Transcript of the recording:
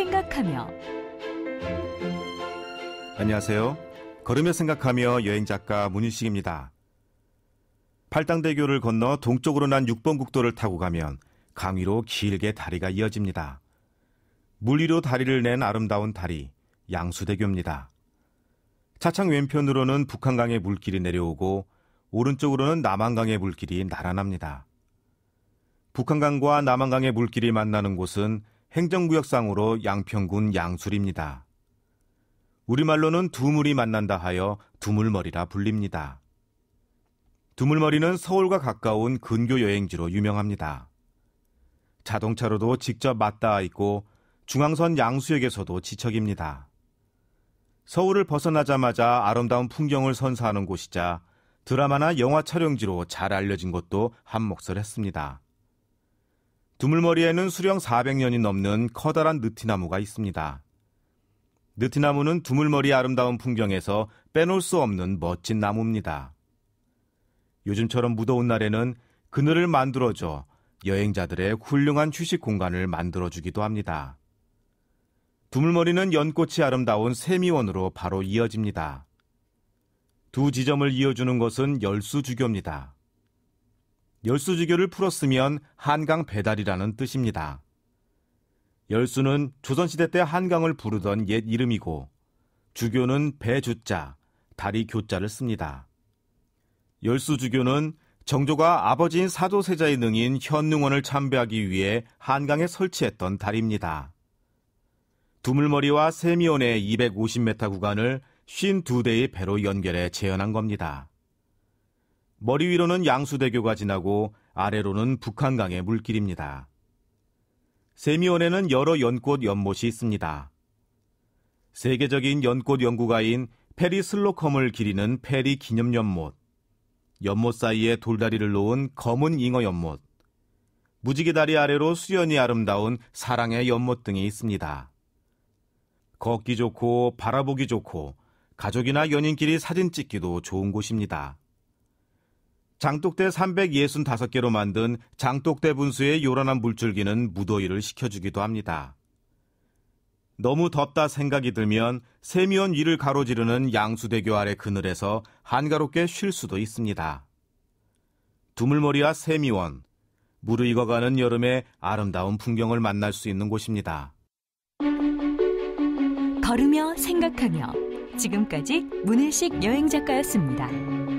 생각하며 안녕하세요. 걸으며 생각하며 여행 작가 문희식입니다. 팔당대교를 건너 동쪽으로 난 6번 국도를 타고 가면 강위로 길게 다리가 이어집니다. 물 위로 다리를 낸 아름다운 다리 양수대교입니다. 차창 왼편으로는 북한강의 물길이 내려오고 오른쪽으로는 남한강의 물길이 날아납니다. 북한강과 남한강의 물길이 만나는 곳은 행정구역상으로 양평군 양술입니다. 우리말로는 두물이 만난다 하여 두물머리라 불립니다. 두물머리는 서울과 가까운 근교 여행지로 유명합니다. 자동차로도 직접 맞닿아 있고 중앙선 양수역에서도 지척입니다. 서울을 벗어나자마자 아름다운 풍경을 선사하는 곳이자 드라마나 영화 촬영지로 잘 알려진 것도 한몫을 했습니다. 두물머리에는 수령 400년이 넘는 커다란 느티나무가 있습니다. 느티나무는 두물머리 아름다운 풍경에서 빼놓을 수 없는 멋진 나무입니다. 요즘처럼 무더운 날에는 그늘을 만들어줘 여행자들의 훌륭한 휴식 공간을 만들어주기도 합니다. 두물머리는 연꽃이 아름다운 세미원으로 바로 이어집니다. 두 지점을 이어주는 것은 열수주교입니다. 열수지교를 풀었으면 한강 배달이라는 뜻입니다. 열수는 조선시대 때 한강을 부르던 옛 이름이고 주교는 배주자, 다리 교자를 씁니다. 열수주교는 정조가 아버지인 사도세자의 능인 현능원을 참배하기 위해 한강에 설치했던 다리입니다. 두물머리와 세미온의 250m 구간을 52대의 배로 연결해 재현한 겁니다. 머리 위로는 양수대교가 지나고 아래로는 북한강의 물길입니다. 세미원에는 여러 연꽃 연못이 있습니다. 세계적인 연꽃 연구가인 페리 슬로컴을 기리는 페리 기념 연못, 연못 사이에 돌다리를 놓은 검은 잉어 연못, 무지개 다리 아래로 수연이 아름다운 사랑의 연못 등이 있습니다. 걷기 좋고 바라보기 좋고 가족이나 연인끼리 사진 찍기도 좋은 곳입니다. 장독대 365개로 만든 장독대 분수의 요란한 물줄기는 무더위를 식혀주기도 합니다. 너무 덥다 생각이 들면 세미원 위를 가로지르는 양수대교 아래 그늘에서 한가롭게 쉴 수도 있습니다. 두물머리와 세미원, 물을 익어가는 여름의 아름다운 풍경을 만날 수 있는 곳입니다. 걸으며 생각하며 지금까지 문일식 여행작가였습니다.